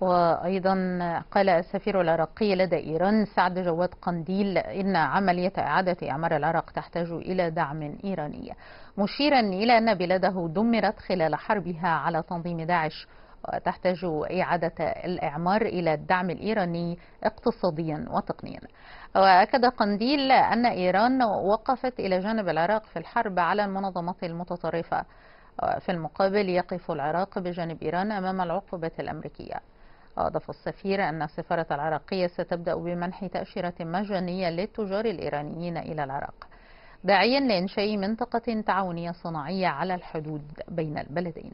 وأيضا قال السفير العراقي لدى إيران سعد جواد قنديل إن عملية إعادة إعمار العراق تحتاج إلى دعم إيراني مشيرا إلى أن بلاده دمرت خلال حربها على تنظيم داعش وتحتاج إعادة الإعمار إلى الدعم الإيراني اقتصاديا وتقنيا وأكد قنديل أن إيران وقفت إلى جانب العراق في الحرب على المنظمات المتطرفة في المقابل يقف العراق بجانب إيران أمام العقوبات الأمريكية أضاف السفير أن السفارة العراقية ستبدأ بمنح تأشيرة مجانية للتجار الإيرانيين إلى العراق داعيا لإنشاء منطقة تعاونية صناعية على الحدود بين البلدين